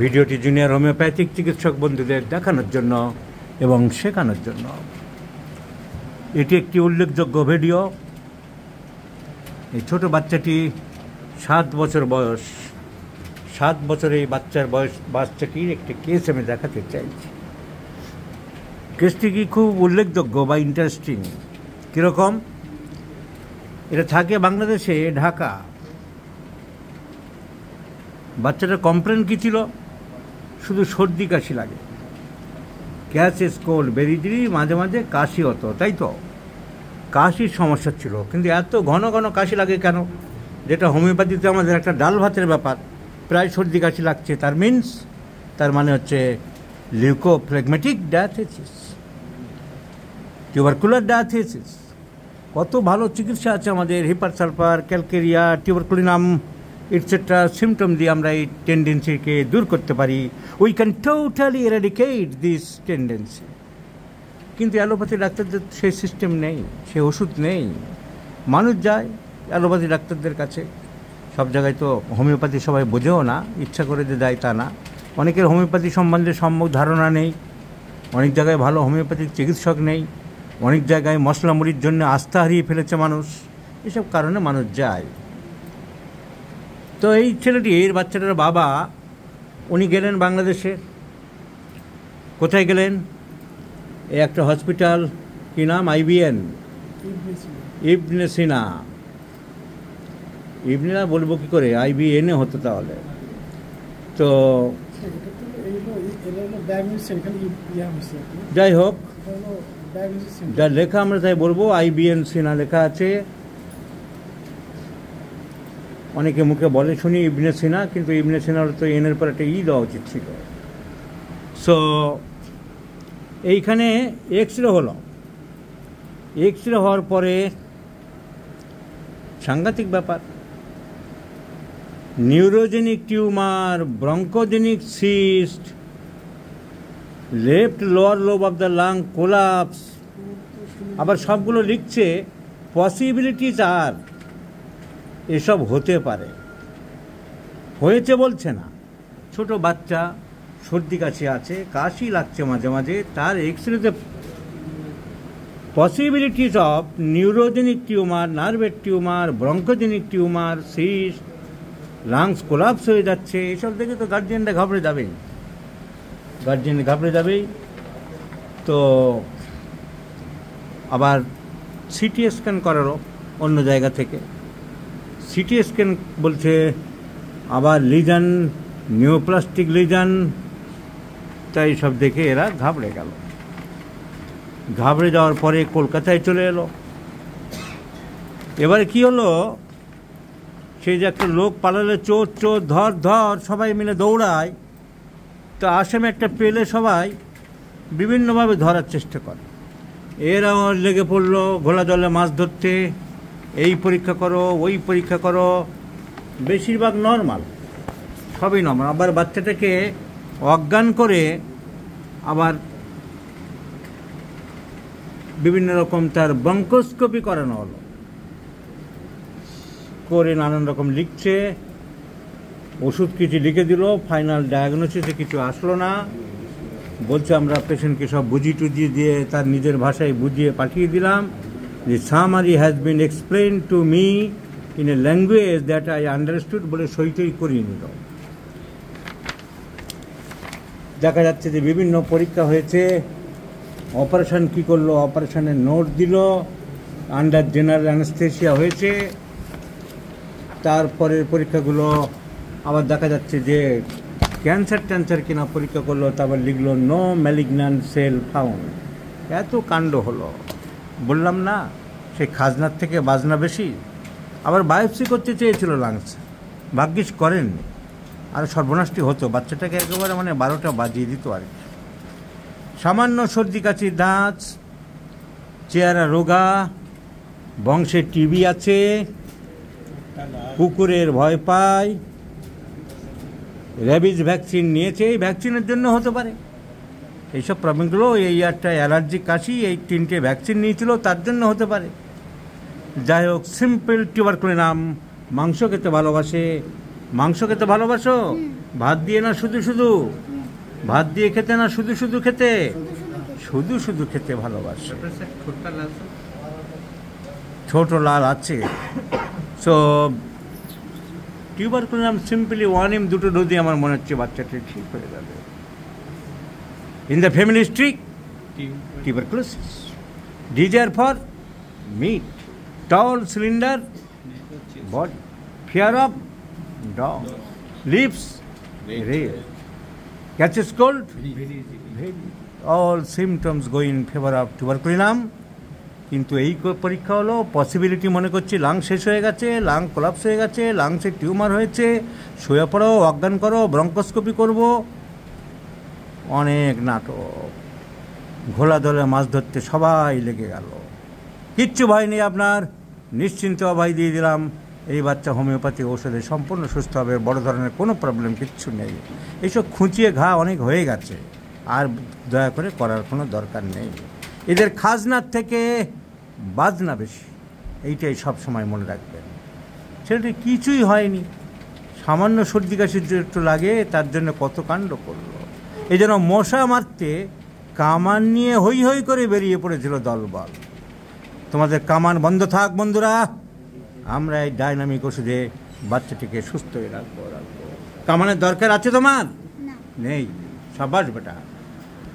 ভিডিওটি junior homeopathic চিকিৎসক বন্ধুদের দেখানোর জন্য এবং শেখানোর জন্য এটি একটি উল্লেখযোগ্য ভিডিও এই ছোট বাচ্চাটি সাত বছর বয়স সাত বছর এই বাচ্চার বয়স বাচ্চাটির একটি কেস আমি দেখাতে চাইছি কেসটি কি খুব উল্লেখযোগ্য বা ইন্টারেস্টিং কীরকম এটা থাকে বাংলাদেশে ঢাকা বাচ্চাটা কমপ্লেন কী ছিল শুধু সর্দি কাশি লাগে গ্যাস স্কোল বেরিদিরি মাঝে মাঝে কাশি হতো তাই তো কাশির সমস্যা ছিল কিন্তু এত ঘন ঘন কাশি লাগে কেন যেটা হোমিওপ্যাথিতে আমাদের একটা ডাল ভাতের ব্যাপার প্রায় সর্দি কাশি লাগছে তার মিনস তার মানে হচ্ছে লিউকোফ্লেগমেটিক ডায়াথেসিস টিউবারকুলার ডায়াথেসিস কত ভালো চিকিৎসা আছে আমাদের hepar sulphur calcarea tuberculinum etcetera symptom দিয়ে আমরা এই টেন্ডেন্সিকে দূর করতে পারি we can totally eradicate this tendency কিন্তু অ্যালোপ্যাথি ডাক্তারদের সেই সিস্টেম নেই সে ওষুধ নেই মানুষ যায় অ্যালোপ্যাথি ডাক্তারদের কাছে সব জায়গায় তো হোমিওপ্যাথি সবাই বোঝেও না ইচ্ছা করে যে দেয় তা না অনেকের হোমিওপ্যাথি সম্বন্ধে সম্ভব ধারণা নেই অনেক জায়গায় ভালো হোমিওপ্যাথিক চিকিৎসক নেই অনেক জায়গায় মশলা মুড়ির জন্য আস্থা হারিয়ে ফেলেছে মানুষ এসব কারণে মানুষ যায় তো এই ছেলেটির বাচ্চাটার বাবা উনি গেলেন বাংলাদেশে কোথায় গেলেন এই একটা হসপিটাল কি নাম আইবিএন ইবনে সিনা ইবনিনা বলবো কী করে আইবিএনে হতো তাহলে তো যাই হোক যা লেখা আমরা তাই বলবো আইবিএন সিনা লেখা আছে অনেকে মুখে বলে শুনি ইবনে সিনা কিন্তু ইবনে সিনার তো এনের পর একটা ই দেওয়া উচিত ছিল সো এইখানে এক্স রে হলো এক্স রে হওয়ার পরে সাংঘাতিক ব্যাপার neurogenic tumour bronchogenic cyst left lower lobe of the lung collapse আবার সবগুলো লিখছে পসিবিলিটিজ আর এসব হতে পারে হয়েছে বলছে না ছোট বাচ্চা সর্দি কাশি আছে কাশি লাগছে মাঝে মাঝে তার এক্স রেতে পসিবিলিটিস অফ নিউরোজেনিক টিউমার নার্ভের tumour bronchogenic tumour cyst lungs collapse হয়ে যাচ্ছে এসব দেখে তো গার্জিয়ানরা ঘাবড়ে যাবেই গার্জিয়ান ঘাবড়ে যাবেই তো আবার সিটি স্ক্যান করারও অন্য জায়গা থেকে সিটি স্ক্যান বলছে আবার লিজান নিউপ্লাস্টিক লিজান তাই সব দেখে এরা ঘাবড়ে গেল ঘাবড়ে যাওয়ার পরে কলকাতায় চলে এলো এবারে কি হলো সেই যে একটা লোক পালালে চোর চোর ধর ধর সবাই মিলে দৌড়ায় তো আসামে একটা পেলে সবাই বিভিন্নভাবে ধরার চেষ্টা করে এরা লেগে পড়লো ঘোলা জলে মাছ ধরতে এই পরীক্ষা করো ওই পরীক্ষা করো বেশিরভাগ নর্মাল সবই নর্মাল আবার বাচ্চাটাকে অজ্ঞান করে আবার বিভিন্ন রকম তার বঙ্কস্কোপি করানো হলো করে নানান রকম লিখছে ওষুধ কিছু লিখে দিল ফাইনাল ডায়াগনোসিসে কিছু আসলো না বলছে আমরা পেশেন্টকে সব বুঝি টুজিয়ে দিয়ে তার নিজের ভাষায় বুঝিয়ে পাঠিয়ে দিলাম The summary has been explained to me in a language that I understood বলে সইটই করি নিল দেখা যাচ্ছে যে বিভিন্ন পরীক্ষা হয়েছে অপারেশন কি করলো অপারেশনের নোট দিল আন্ডার জেনারেল অ্যানাস্থেসিয়া হয়েছে তারপরের পরীক্ষাগুলো আবার দেখা যাচ্ছে যে ক্যান্সার ট্যান্সার কিনা পরীক্ষা করলো তারপর লিখলো নো ম্যালিগন্যান্ট সেল ফাউন্ড এত কাণ্ড হলো বললাম না সেই খাজনার থেকে বাজনা বেশি আবার বায়োপসি করতে চেয়েছিল লাংস ভাগ্যিস করেননি আর সর্বনাশটি হতো বাচ্চাটাকে একেবারে মানে বারোটা বাজিয়ে দিত আর কি সামান্য সর্দি কাশি দাঁত চেয়ারা রোগা বংশে টিভি আছে কুকুরের ভয় পায় র্যাবিজ ভ্যাকসিন নিয়েছে এই ভ্যাকসিনের জন্য হতে পারে এইসব প্রবলেমগুলো এই একটা অ্যালার্জি কাশি এই তিনটে ভ্যাকসিন নিয়েছিল তার জন্য হতে পারে যাই হোক সিম্পল টিউবার করে নাম মাংস খেতে ভালোবাসে মাংস খেতে ভালোবাসো ভাত দিয়ে না শুধু শুধু ভাত দিয়ে খেতে না শুধু শুধু খেতে শুধু শুধু খেতে ভালোবাসে ছোট লাল আছে সো টিউবার করে নাম সিম্পলি ওয়ান এম দুটো ডোজি আমার মনে হচ্ছে বাচ্চাটি ঠিক হয়ে যাবে in the family tree? Tuberculosis. Desire for meat, tall, slender body, fear of dog, lips rare, catches cold, all symptoms go in favor of tuberculinum. কিন্তু এই পরীক্ষা হলো পসিবিলিটি মনে করছি লাং শেষ হয়ে গেছে লাং কোলাপস হয়ে গেছে লাংসে টিউমার হয়েছে শোয়া পড়ো অজ্ঞান করো ব্রঙ্কোস্কোপি করবো অনেক নাটক ঘোলা দলে মাছ ধরতে সবাই লেগে গেল কিচ্ছু ভয় নেই আপনার নিশ্চিন্ত অভয় দিয়ে দিলাম এই বাচ্চা হোমিওপ্যাথি ওষুধে সম্পূর্ণ সুস্থ হবে বড় ধরনের কোনো প্রবলেম কিচ্ছু নেই এইসব খুঁচিয়ে ঘা অনেক হয়ে গেছে আর দয়া করে করার কোনো দরকার নেই এদের খাজনার থেকে বাজনা বেশি এইটাই সব সময় মনে রাখবেন ছেলেটি কিছুই হয়নি সামান্য সর্দি কাশি একটু লাগে তার জন্য কত কাণ্ড করলো এই যেন মশা মারতে কামান নিয়ে হই হই করে বেরিয়ে পড়েছিল দলবল তোমাদের কামান বন্ধ থাক বন্ধুরা আমরা এই ডাইনামিক ওষুধে বাচ্চাটিকে সুস্থ রাখবো রাখবো কামানের দরকার আছে তোমার নেই সাবাস বেটা